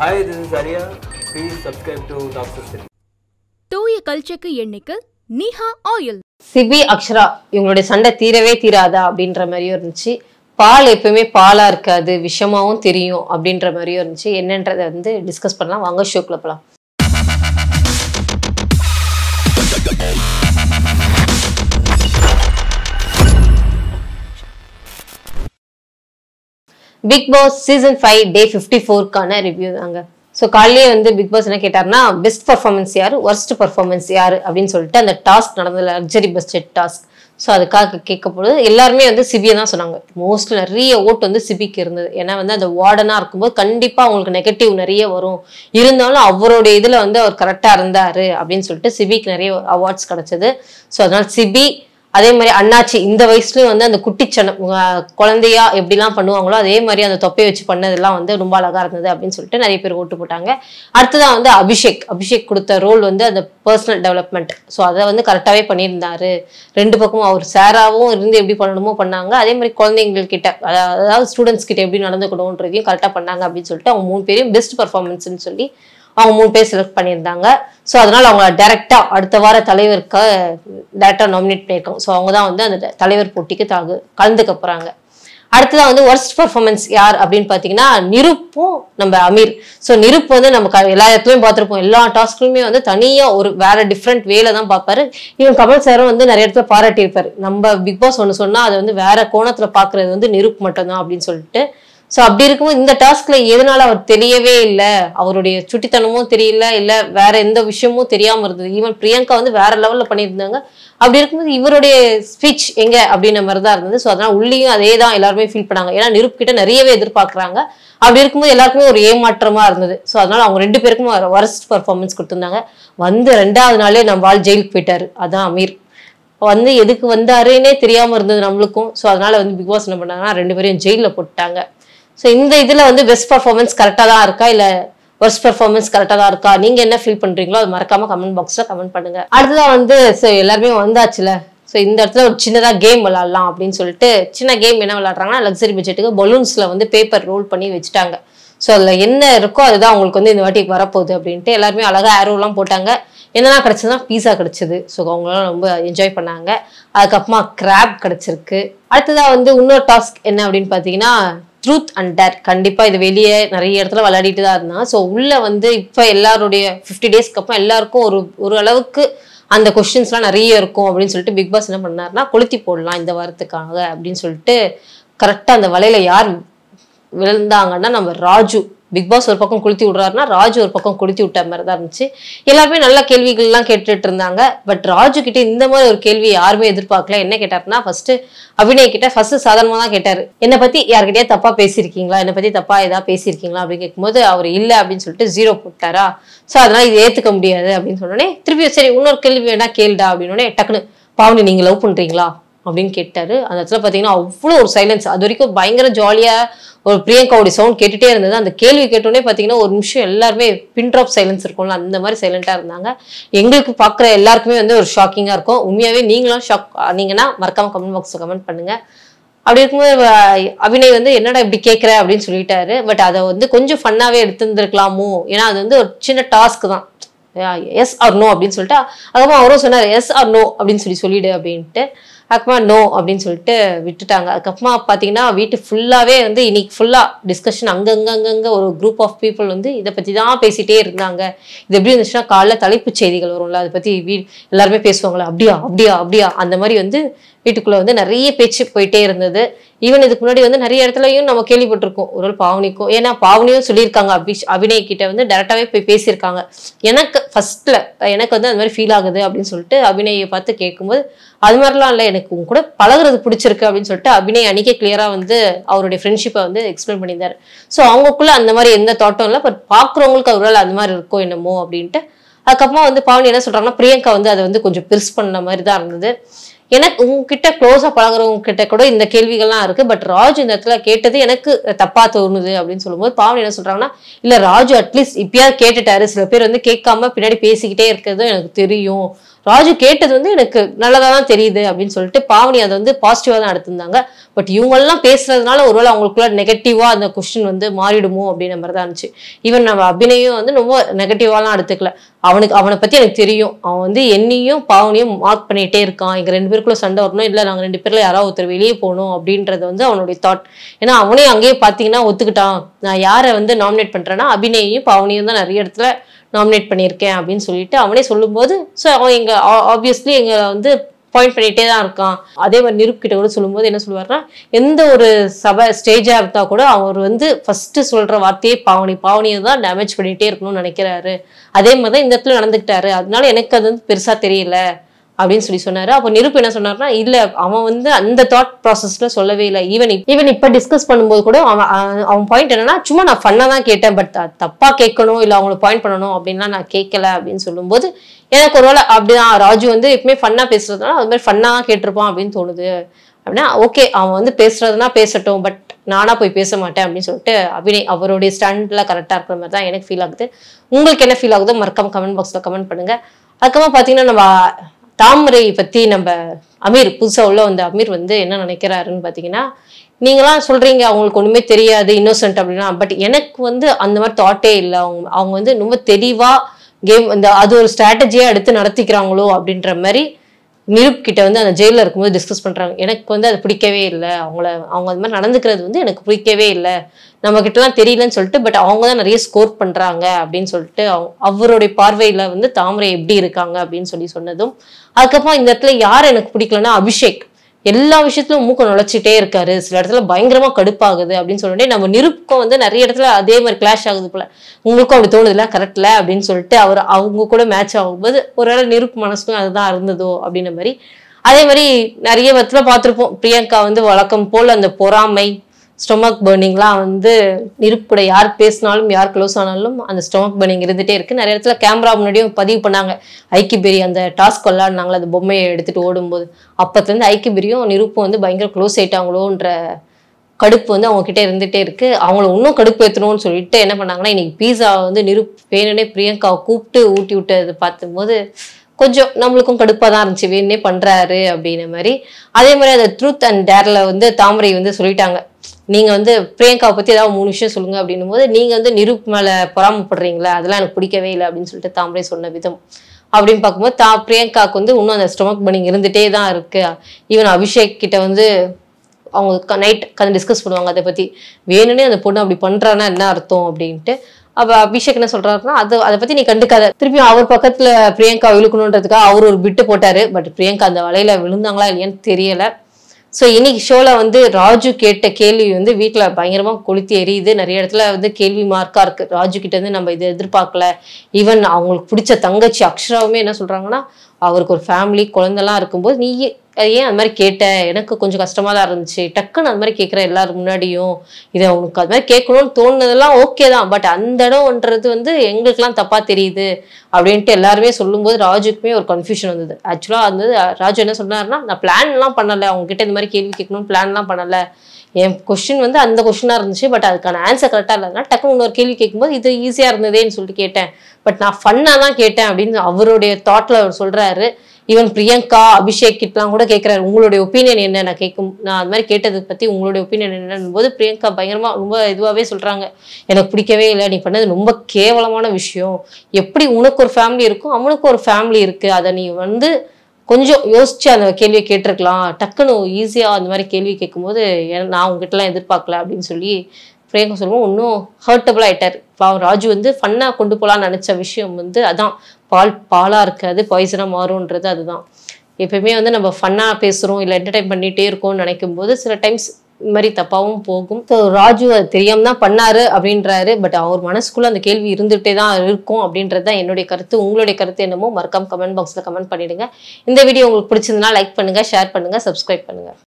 hi this is Ariya please subscribe to doctor தூய கல்ச்சக்கு எண்ணிக்கை நீஹா ஆயில் சிபி அக்ஷரா இவங்களுடைய சண்டை தீரவே தீராதா அப்படின்ற மாதிரியும் இருந்துச்சு பால் எப்பவுமே பாலாக இருக்காது விஷமாவும் தெரியும் அப்படின்ற மாதிரியும் இருந்துச்சு என்னன்றதை வந்து டிஸ்கஸ் பண்ணலாம் வாங்க ஷோக்கில் போகலாம் Big Boss season five day fifty ஃபோர்க்கான ரிவ்யூ தாங்க ஸோ காலையிலே வந்து பிக் பாஸ் என்ன கேட்டார்னா பெஸ்ட் பர்ஃபார்மன்ஸ் யார் ஒர்ஸ்ட் பர்ஃபார்மன்ஸ் யார் அப்படின்னு சொல்லிட்டு அந்த டாஸ்க் நடந்த லக்ஸரி பட்ஜெட் டாஸ்க் ஸோ அதுக்காக கேட்கப்படுது எல்லாருமே வந்து சிபியை தான் சொன்னாங்க மோஸ்ட்லி நிறைய ஓட்டு வந்து சிபிக்கு இருந்தது ஏன்னா வந்து அந்த வார்டனாக இருக்கும்போது கண்டிப்பாக அவங்களுக்கு நெகட்டிவ் நிறைய வரும் இருந்தாலும் அவரோட இதில் வந்து அவர் கரெக்டாக இருந்தார் அப்படின்னு சொல்லிட்டு சிபிக்கு நிறைய அவார்ட்ஸ் கிடச்சிது ஸோ அதனால் சிபி அதே மாதிரி அண்ணாச்சி இந்த வயசுலயும் வந்து அந்த குட்டிச்சனம் குழந்தையா எப்படிலாம் பண்ணுவாங்களோ அதே மாதிரி அந்த தொப்பையை வச்சு பண்ணதெல்லாம் வந்து ரொம்ப அழகா இருந்தது அப்படின்னு சொல்லிட்டு நிறைய பேர் ஓட்டு போட்டாங்க அடுத்ததான் வந்து அபிஷேக் அபிஷேக் கொடுத்த ரோல் வந்து அந்த பர்சனல் டெவலப்மெண்ட் ஸோ அதை வந்து கரெக்டாகவே பண்ணியிருந்தாரு ரெண்டு பக்கமும் அவர் சேராகவும் இருந்து எப்படி பண்ணணுமோ பண்ணாங்க அதே மாதிரி குழந்தைங்கள்கிட்ட அதாவது ஸ்டூடெண்ட்ஸ் கிட்ட எப்படி நடந்துக்கணும்ன்றதையும் கரெக்டாக பண்ணாங்க அப்படின்னு சொல்லிட்டு அவங்க மூணு பேரையும் பெஸ்ட் பர்ஃபார்மன்ஸ்னு சொல்லி அவங்க மூணு பேர் செலக்ட் பண்ணியிருந்தாங்க ஸோ அதனால் அவங்க டேரெக்டா அடுத்த வார தலைவருக்கு டேரக்டா நாமினேட் பண்ணியிருக்கோம் ஸோ அவங்க தான் வந்து அந்த தலைவர் போட்டிக்கு தாகு கலந்துக்க போறாங்க அடுத்ததாக வந்து ஒர்ஸ்ட் பர்ஃபார்மன்ஸ் யார் அப்படின்னு பார்த்தீங்கன்னா நிருப்பும் நம்ம அமீர் ஸோ நிருப் வந்து நம்ம எல்லா இடத்துலையும் பார்த்துருப்போம் எல்லா டாஸ்க்குமே வந்து தனியாக ஒரு வேற டிஃப்ரெண்ட் வேல தான் பார்ப்பாரு இவன் கமல் சாரும் வந்து நிறைய இடத்துல பாராட்டியிருப்பாரு நம்ம பிக் பாஸ் ஒன்று சொன்னால் அதை வந்து வேற கோணத்தில் பார்க்குறது வந்து நிருப் மட்டும்தான் அப்படின்னு சொல்லிட்டு ஸோ அப்படி இருக்கும்போது இந்த டாஸ்க்ல எதனால அவர் தெரியவே இல்லை அவருடைய சுட்டித்தனமும் தெரியல இல்லை வேற எந்த விஷயமும் தெரியாம இருந்தது ஈவன் பிரியங்கா வந்து வேற லெவல்ல பண்ணியிருந்தாங்க அப்படி இருக்கும்போது இவருடைய ஸ்பீச் எங்க அப்படின்ற மாதிரி தான் இருந்தது ஸோ அதனால உள்ளேயும் அதே தான் எல்லாருமே ஃபீல் பண்ணாங்க ஏன்னா நிருப் கிட்ட நிறையவே எதிர்பார்க்குறாங்க அப்படி இருக்கும்போது எல்லாருக்குமே ஒரு ஏமாற்றமா இருந்தது ஸோ அதனால அவங்க ரெண்டு பேருக்கும் ஒரஸ்ட் பர்ஃபார்மன்ஸ் கொடுத்துருந்தாங்க வந்து ரெண்டாவது நாளே நம்ம ஆள் ஜெயிலுக்கு போயிட்டாரு அதான் அமீர் வந்து எதுக்கு வந்தாருன்னே தெரியாம இருந்தது நம்மளுக்கும் ஸோ அதனால வந்து பிக் பாஸ் என்ன பண்ணாங்கன்னா ரெண்டு பேரையும் ஜெயிலில் போட்டாங்க ஸோ இந்த இதில் வந்து பெஸ்ட் பர்ஃபார்மன்ஸ் கரெக்டாக தான் இருக்கா இல்லை ஒர்ஸ்ட் பெர்ஃபார்மன்ஸ் கரெக்டாக தான் இருக்கா நீங்கள் என்ன ஃபீல் பண்ணுறீங்களோ அது மறக்காமல் கமெண்ட் பாக்ஸில் கமெண்ட் பண்ணுங்க அடுத்ததான் வந்து ஸோ எல்லாருமே வந்தாச்சுல ஸோ இந்த இடத்துல ஒரு சின்னதாக கேம் விளாட்லாம் அப்படின்னு சொல்லிட்டு சின்ன கேம் என்ன விளாட்றாங்கன்னா லக்ஸரி பட்ஜெட்டுக்கு பலூன்ஸில் வந்து பேப்பர் ரோல் பண்ணி வச்சுட்டாங்க ஸோ அதில் என்ன இருக்கோ அதுதான் அவங்களுக்கு வந்து இந்த வாட்டிக்கு வரப்போகுது அப்படின்ட்டு எல்லாருமே அழகாக ஆரோலாம் போட்டாங்க என்னெல்லாம் கிடச்சதுன்னா பீஸா கிடச்சிது ஸோ அவங்களாம் ரொம்ப என்ஜாய் பண்ணாங்க அதுக்கப்புறமா கிராப் கிடச்சிருக்கு அடுத்ததாக வந்து இன்னொரு டாஸ்க் என்ன அப்படின்னு பார்த்தீங்கன்னா ட்ரூத் அண்ட் டேர் கண்டிப்பாக இது வெளியே நிறைய இடத்துல விளையாடிட்டு தான் இருந்தான் ஸோ உள்ளே வந்து இப்போ எல்லாருடைய ஃபிஃப்டி டேஸ்க்கு அப்புறம் எல்லாருக்கும் ஒரு ஒரு அளவுக்கு அந்த கொஷின்ஸ்லாம் நிறைய இருக்கும் அப்படின்னு சொல்லிட்டு பிக் பாஸ் என்ன பண்ணார்னா கொளுத்தி போடலாம் இந்த வாரத்துக்காக அப்படின்னு சொல்லிட்டு கரெக்டாக அந்த வலையில் யார் விழுந்தாங்கன்னா நம்ம ராஜு பிக் பாஸ் ஒரு பக்கம் குளித்து விடுறாருன்னா ராஜு ஒரு பக்கம் குளித்து விட்ட மாதிரி தான் இருந்துச்சு எல்லாருமே நல்ல கேள்விகள்லாம் கேட்டுட்டு இருந்தாங்க பட் ராஜு கிட்டே இந்த மாதிரி ஒரு கேள்வி யாருமே எதிர்பார்க்கல என்ன கேட்டார்னா ஃபர்ஸ்ட் அபிநய கிட்ட ஃபர்ஸ்ட் சாதாரணமாக தான் கேட்டார் என்னை பற்றி யார்கிட்டயா தப்பாக பேசியிருக்கீங்களா என்னை பற்றி தப்பாக ஏதாவது பேசியிருக்கீங்களா அப்படின்னு கேட்கும்போது அவர் இல்லை அப்படின்னு சொல்லிட்டு ஜீரோ போட்டாரா ஸோ அதனால் இது ஏற்றுக்க முடியாது அப்படின்னு சொன்னோடனே திருப்பி சரி இன்னொரு கேள்வி வேணா கேளுடா உடனே டக்குனு பாவனி நீங்கள் லவ் பண்ணுறீங்களா அப்படின்னு கேட்டார் அந்த இடத்துல பார்த்தீங்கன்னா அவ்வளோ ஒரு சைலன்ஸ் அது வரைக்கும் பயங்கர ஜாலியாக ஒரு பிரியங்காவுடைய சவுண்ட் கேட்டுகிட்டே இருந்தது அந்த கேள்வி கேட்டோடனே பார்த்தீங்கன்னா ஒரு நிமிஷம் எல்லாருமே பின் ட்ராப் சைலன்ஸ் இருக்கும்ல அந்த மாதிரி சைலண்ட்டாக இருந்தாங்க எங்களுக்கு பார்க்குற எல்லாருக்குமே வந்து ஒரு ஷாக்கிங்காக இருக்கும் உண்மையாகவே நீங்களும் ஷாக் ஆனீங்கன்னா மறக்காமல் கமெண்ட் பாக்ஸில் கமெண்ட் பண்ணுங்கள் அப்படி இருக்கும்போது அபிநய் வந்து என்னடா இப்படி கேட்குற அப்படின்னு சொல்லிட்டாரு பட் அதை வந்து கொஞ்சம் ஃபன்னாகவே எடுத்துருந்துருக்கலாமோ ஏன்னா அது வந்து ஒரு சின்ன டாஸ்க் தான் எஸ் ஆர் நோ அப்படின்னு சொல்லிட்டு அதுக்கப்புறம் அவரும் சொன்னார் எஸ் ஆர் நோ அப்படின்னு சொல்லி சொல்லிடு அப்படின்ட்டு அக்கமா நோ அப்படின்னு சொல்லிட்டு விட்டுட்டாங்க அதுக்கப்புறமா பார்த்தீங்கன்னா வீட்டு ஃபுல்லாகவே வந்து இன்னைக்கு ஃபுல்லாக டிஸ்கஷன் அங்கங்கங்கங்க ஒரு குரூப் ஆஃப் பீப்புள் வந்து இதை பற்றி தான் பேசிகிட்டே இருந்தாங்க இது எப்படி இருந்துச்சுன்னா காலைல தலைப்புச் செய்திகள் வரும்ல அதை பற்றி வீ எல்லாருமே பேசுவாங்களா அப்படியா அப்படியா அப்படியா அந்த மாதிரி வந்து வீட்டுக்குள்ளே வந்து நிறைய பேச்சு போயிட்டே இருந்தது ஈவன் இதுக்கு முன்னாடி வந்து நிறைய இடத்துலையும் நம்ம கேள்விப்பட்டிருக்கோம் ஒரு பாவனிக்கும் ஏன்னா பாவனியும் சொல்லியிருக்காங்க அபி அபிநய் கிட்ட வந்து டேரெக்டாகவே போய் பேசியிருக்காங்க எனக்கு ஃபஸ்ட்டில் எனக்கு வந்து அந்த மாதிரி ஃபீல் ஆகுது அப்படின்னு சொல்லிட்டு அபிநயை பார்த்து கேட்கும்போது அது மாதிரிலாம் இல்லை எனக்கு உங்க கூட பழகிறது பிடிச்சிருக்கு அப்படின்னு சொல்லிட்டு அபிநய் அன்னைக்கே கிளியரா வந்து அவருடைய ஃப்ரெண்ட்ஷிப்பை வந்து எக்ஸ்பிளைன் பண்ணியிருந்தாரு ஸோ அவங்களுக்குள்ள அந்த மாதிரி எந்த தோட்டம் இல்லை பட் பார்க்குறவங்களுக்கு அவரால் அந்த மாதிரி இருக்கும் என்னமோ அப்படின்ட்டு அதுக்கப்புறமா வந்து பாவனி என்ன சொல்றாங்கன்னா பிரியங்கா வந்து அதை வந்து கொஞ்சம் பிரிஸ் பண்ண மாதிரி தான் இருந்தது எனக்கு உங்ககிட்ட க்ளோஸாக பழகிறவங்க கிட்ட கூட இந்த கேள்விகள்லாம் இருக்கு பட் ராஜு இந்த இடத்துல கேட்டது எனக்கு தப்பா தோணுது அப்படின்னு சொல்லும்போது பாவன் என்ன சொல்றாங்கன்னா இல்லை ராஜு அட்லீஸ்ட் இப்பயாவது கேட்டுட்டாரு சில பேர் வந்து கேட்காம பின்னாடி பேசிக்கிட்டே இருக்கிறதும் எனக்கு தெரியும் ராஜு கேட்டது வந்து எனக்கு நல்லதாக தான் தெரியுது அப்படின்னு சொல்லிட்டு பாவனி அதை வந்து பாசிட்டிவாக தான் எடுத்திருந்தாங்க பட் இவங்கெல்லாம் பேசுறதுனால ஒருவேளை அவங்களுக்குள்ள நெகட்டிவாக அந்த கொஸ்டின் வந்து மாறிடுமோ அப்படின்ற மாதிரி தான் இருந்துச்சு ஈவன் நம்ம அபிநயம் வந்து ரொம்ப நெகட்டிவாலாம் எடுத்துக்கல அவனுக்கு அவனை பற்றி எனக்கு தெரியும் அவன் வந்து என்னையும் பாவனையும் மார்க் பண்ணிகிட்டே இருக்கான் எங்கள் ரெண்டு பேருக்குள்ளே சண்டை வரணும் இல்லை நாங்கள் ரெண்டு பேரில் யாராவது ஒருத்தர் வெளியே போகணும் அப்படின்றது வந்து அவனுடைய தாட் ஏன்னா அவனே அங்கேயே பார்த்தீங்கன்னா ஒத்துக்கிட்டான் நான் யாரை வந்து நாமினேட் பண்ணுறேன்னா அபிநயையும் பாவனையும் தான் நிறைய இடத்துல நாமினேட் பண்ணியிருக்கேன் அப்படின்னு சொல்லிட்டு அவனே சொல்லும்போது ஸோ அவன் எங்கள் ஆப்வியஸ்லி எங்களை வந்து பாயிண்ட் பண்ணிகிட்டே தான் இருக்கான் அதே மாதிரி நிருப் கூட சொல்லும்போது என்ன சொல்லுவார்னா எந்த ஒரு சபை ஸ்டேஜாக இருந்தால் கூட அவர் வந்து ஃபஸ்ட்டு சொல்கிற வார்த்தையே பாவனி பாவனியை தான் டேமேஜ் பண்ணிகிட்டே இருக்கணும்னு நினைக்கிறாரு அதே மாதிரி தான் இந்த இடத்துல நடந்துக்கிட்டாரு அதனால எனக்கு அது வந்து பெருசாக தெரியல அப்படின்னு சொல்லி சொன்னாரு அப்போ நெருப்பு என்ன சொன்னாருன்னா இல்ல அவன் வந்து அந்த தாட் ப்ராசஸ்ல சொல்லவே இல்லை ஈவன் ஈவன் இப்ப டிஸ்கஸ் பண்ணும்போது கூட அவன் அவன் பாயிண்ட் என்னன்னா சும்மா நான் ஃபன்னா தான் கேட்டேன் பட் தப்பா கேட்கணும் இல்ல அவங்களை பாயிண்ட் பண்ணணும் அப்படின்லாம் நான் கேட்கல அப்படின்னு சொல்லும்போது எனக்கு ஒரு வேலை அப்படிதான் ராஜு வந்து எப்பவுமே ஃபன்னா பேசுறதுனால அது மாதிரி ஃபன்னா கேட்டிருப்பான் அப்படின்னு தோணுது அப்படின்னா ஓகே அவன் வந்து பேசுறதுனா பேசட்டும் பட் நானா போய் பேச மாட்டேன் அப்படின்னு சொல்லிட்டு அபிநய் அவருடைய ஸ்டாண்ட்ல கரெக்டாக இருக்கிற மாதிரி தான் எனக்கு ஃபீல் ஆகுது உங்களுக்கு என்ன ஃபீல் ஆகுதோ மறக்காம கமெண்ட் பாக்ஸ்ல கமெண்ட் பண்ணுங்க அதுக்கப்புறம் பார்த்தீங்கன்னா நம்ம தாமரை பற்றி நம்ம அமீர் புதுசாக உள்ள வந்த அமீர் வந்து என்ன நினைக்கிறாருன்னு பார்த்தீங்கன்னா நீங்களாம் சொல்கிறீங்க அவங்களுக்கு ஒன்றுமே தெரியாது இன்னோசன்ட் அப்படின்னா பட் எனக்கு வந்து அந்த மாதிரி தாட்டே இல்லை அவங்க அவங்க வந்து ரொம்ப தெளிவாக கேம் இந்த அது ஒரு ஸ்ட்ராட்டஜியாக எடுத்து நடத்திக்கிறாங்களோ அப்படின்ற மாதிரி நிருப் கிட்ட வந்து அந்த ஜெயிலில் இருக்கும்போது டிஸ்கஸ் பண்ணுறாங்க எனக்கு வந்து அது பிடிக்கவே இல்லை அவங்கள அவங்க அது மாதிரி நடந்துக்கிறது வந்து எனக்கு பிடிக்கவே இல்லை நம்ம தெரியலன்னு சொல்லிட்டு பட் அவங்க தான் நிறைய ஸ்கோர் பண்ணுறாங்க அப்படின்னு சொல்லிட்டு அவருடைய பார்வையில் வந்து தாமரை எப்படி இருக்காங்க அப்படின்னு சொல்லி சொன்னதும் அதுக்கப்புறம் இந்த இடத்துல யார் எனக்கு பிடிக்கலன்னா அபிஷேக் எல்லா விஷயத்திலும் மூக்க நுழைச்சிட்டே இருக்காரு சில இடத்துல பயங்கரமா கடுப்பாகுது அப்படின்னு சொல்லிட்டு நம்ம நிருப்கம் வந்து நிறைய இடத்துல அதே மாதிரி கிளாஷ் ஆகுது போல உங்களுக்கும் அப்படி தோணுதுல கரெக்ட்ல அப்படின்னு சொல்லிட்டு அவர் அவங்க கூட மேட்ச் ஆகும்போது ஒரு வேளை நிருப் மனசுக்கும் அதுதான் இருந்ததோ அப்படின்ற மாதிரி அதே மாதிரி நிறைய விதத்துல பார்த்துருப்போம் பிரியங்கா வந்து வழக்கம் போல் அந்த பொறாமை ஸ்டொமக் பேர்னிங்லாம் வந்து நிருப்புடை யார் பேசினாலும் யார் க்ளோஸ் ஆனாலும் அந்த ஸ்டொமக் பர்னிங் இருந்துகிட்டே இருக்குது நிறைய இடத்துல கேமரா முன்னாடியும் பதிவு பண்ணாங்க ஐக்கிபெரி அந்த டாஸ்க் விளாட்னாங்களே அந்த பொம்மையை எடுத்துகிட்டு ஓடும்போது அப்போத்துலேருந்து ஐக்கிபெரியும் நிருப்பும் வந்து பயங்கர க்ளோஸ் ஆகிட்டாங்களோன்ற கடுப்பு வந்து அவங்கக்கிட்ட இருந்துகிட்டே இருக்குது அவங்கள இன்னும் கடுப்பு ஏற்றணும்னு சொல்லிட்டு என்ன பண்ணாங்கன்னா இன்றைக்கி பீஸா வந்து நிரு வேணுனே பிரியங்காவை கூப்பிட்டு ஊட்டி விட்டு பார்த்தும்போது கொஞ்சம் நம்மளுக்கும் கடுப்பாக தான் இருந்துச்சு வேணுனே பண்ணுறாரு அப்படின்ன மாதிரி அதே மாதிரி அந்த ட்ரூத் அண்ட் டேரில் வந்து தாமரை வந்து சொல்லிட்டாங்க நீங்கள் வந்து பிரியங்காவை பற்றி ஏதாவது மூணு விஷயம் சொல்லுங்கள் அப்படின்னும் போது நீங்கள் வந்து நிரூப் மேலே பொறாமப்படுறீங்களா அதெல்லாம் எனக்கு பிடிக்கவே இல்லை அப்படின்னு சொல்லிட்டு தாமரை சொன்ன விதம் அப்படின்னு பார்க்கும்போது தா பிரியங்காவுக்கு வந்து இன்னும் அந்த ஸ்டொமக் பண்ணி இருந்துகிட்டே தான் இருக்கு ஈவன் அபிஷேக் கிட்ட வந்து அவங்க நைட் கதை டிஸ்கஸ் பண்ணுவாங்க அதை பற்றி வேணும்னே அந்த பொண்ணு அப்படி பண்ணுறான்னா என்ன அர்த்தம் அப்படின்ட்டு அப்போ அபிஷேக் என்ன சொல்கிறாருன்னா அதை அதை பற்றி நீ கண்டுக்காத திருப்பி அவர் பக்கத்தில் பிரியங்கா விழுக்கணுன்றதுக்காக அவர் ஒரு பிட்டு போட்டார் பட் பிரியங்கா அந்த வலையில் விழுந்தாங்களா இல்லையான்னு தெரியலை ஸோ இன்னைக்கு ஷோவில் வந்து ராஜு கேட்ட கேள்வி வந்து வீட்டில் பயங்கரமாக கொளுத்தி எரியுது நிறைய இடத்துல வந்து கேள்வி மார்க்காக இருக்குது ராஜு கிட்டேருந்து நம்ம இதை எதிர்பார்க்கல ஈவன் அவங்களுக்கு பிடிச்ச தங்கச்சி அக்ஷராவுமே என்ன சொல்கிறாங்கன்னா அவருக்கு ஒரு ஃபேமிலி குழந்தெல்லாம் இருக்கும்போது நீ ஏன் அது மாதிரி கேட்ட எனக்கு கொஞ்சம் கஷ்டமாக தான் இருந்துச்சு டக்குன்னு அது மாதிரி கேட்குற எல்லாரும் முன்னாடியும் இதை அவனுக்கு அது மாதிரி கேட்கணும்னு தோணுனதெல்லாம் ஓகே தான் பட் அந்த இடம்ன்றது வந்து எங்களுக்கெல்லாம் தப்பாக தெரியுது அப்படின்ட்டு எல்லாருமே சொல்லும்போது ராஜுக்குமே ஒரு கன்ஃபியூஷன் வந்தது ஆக்சுவலாக வந்து ராஜு என்ன சொன்னார்னா நான் பிளான்லாம் பண்ணலை அவங்ககிட்ட இந்த மாதிரி கேள்வி கேட்கணும்னு பிளான்லாம் பண்ணலை என் கொஷின் வந்து அந்த கொஷினாக இருந்துச்சு பட் அதுக்கான ஆன்சர் கரெக்டாக இல்லாதனா டக்குனு இன்னொரு கேள்வி கேட்கும்போது இது ஈஸியாக இருந்ததேன்னு சொல்லிட்டு கேட்டேன் பட் நான் ஃபன்னாக தான் கேட்டேன் அப்படின்னு அவருடைய தாட்டில் அவர் சொல்கிறாரு ஈவன் பிரியங்கா அபிஷேக் கிட்டலாம் கூட கேட்குறாரு உங்களுடைய ஒப்பீனியன் என்ன நான் கேட்கும் நான் அது மாதிரி கேட்டதை பற்றி உங்களுடைய ஒப்பீனியன் என்னன்னு போது பிரியங்கா பயங்கரமாக ரொம்ப இதுவாகவே சொல்கிறாங்க எனக்கு பிடிக்கவே இல்லை நீ பண்ணது ரொம்ப கேவலமான விஷயம் எப்படி உனக்கு ஒரு ஃபேமிலி இருக்கும் அவனுக்கு ஒரு ஃபேமிலி இருக்குது அதை நீ வந்து கொஞ்சம் யோசிச்சு அந்த கேள்வியை கேட்டிருக்கலாம் டக்குன்னு ஈஸியாக அந்த மாதிரி கேள்வி கேட்கும்போது நான் உங்ககிட்டலாம் எதிர்பார்க்கல அப்படின்னு சொல்லி பிரியங்கா சொல்லுவோம் இன்னும் ஹர்ட்டபுளாக ஆகிட்டார் பாவம் ராஜு வந்து ஃபன்னாக கொண்டு போகலான்னு நினச்ச விஷயம் வந்து அதான் பால் பாலாக இருக்காது பாய்சனாக மாறும்ன்றது அதுதான் எப்பயுமே வந்து நம்ம ஃபன்னாக பேசுகிறோம் இல்லை என்டர்டைன் பண்ணிகிட்டே இருக்கோம்னு நினைக்கும் போது சில டைம்ஸ் இது மாதிரி தப்பாகவும் போகும் ஸோ ராஜு அது தெரியாம தான் பண்ணாரு அப்படின்றாரு பட் அவர் மனசுக்குள்ள அந்த கேள்வி இருந்துகிட்டே தான் இருக்கும் அப்படின்றது தான் என்னுடைய கருத்து உங்களுடைய கருத்து என்னமோ மறக்காம கமெண்ட் பாக்ஸில் கமெண்ட் பண்ணிடுங்க இந்த வீடியோ உங்களுக்கு பிடிச்சிருந்தனா லைக் பண்ணுங்க ஷேர் பண்ணுங்க சப்ஸ்கிரைப் பண்ணுங்க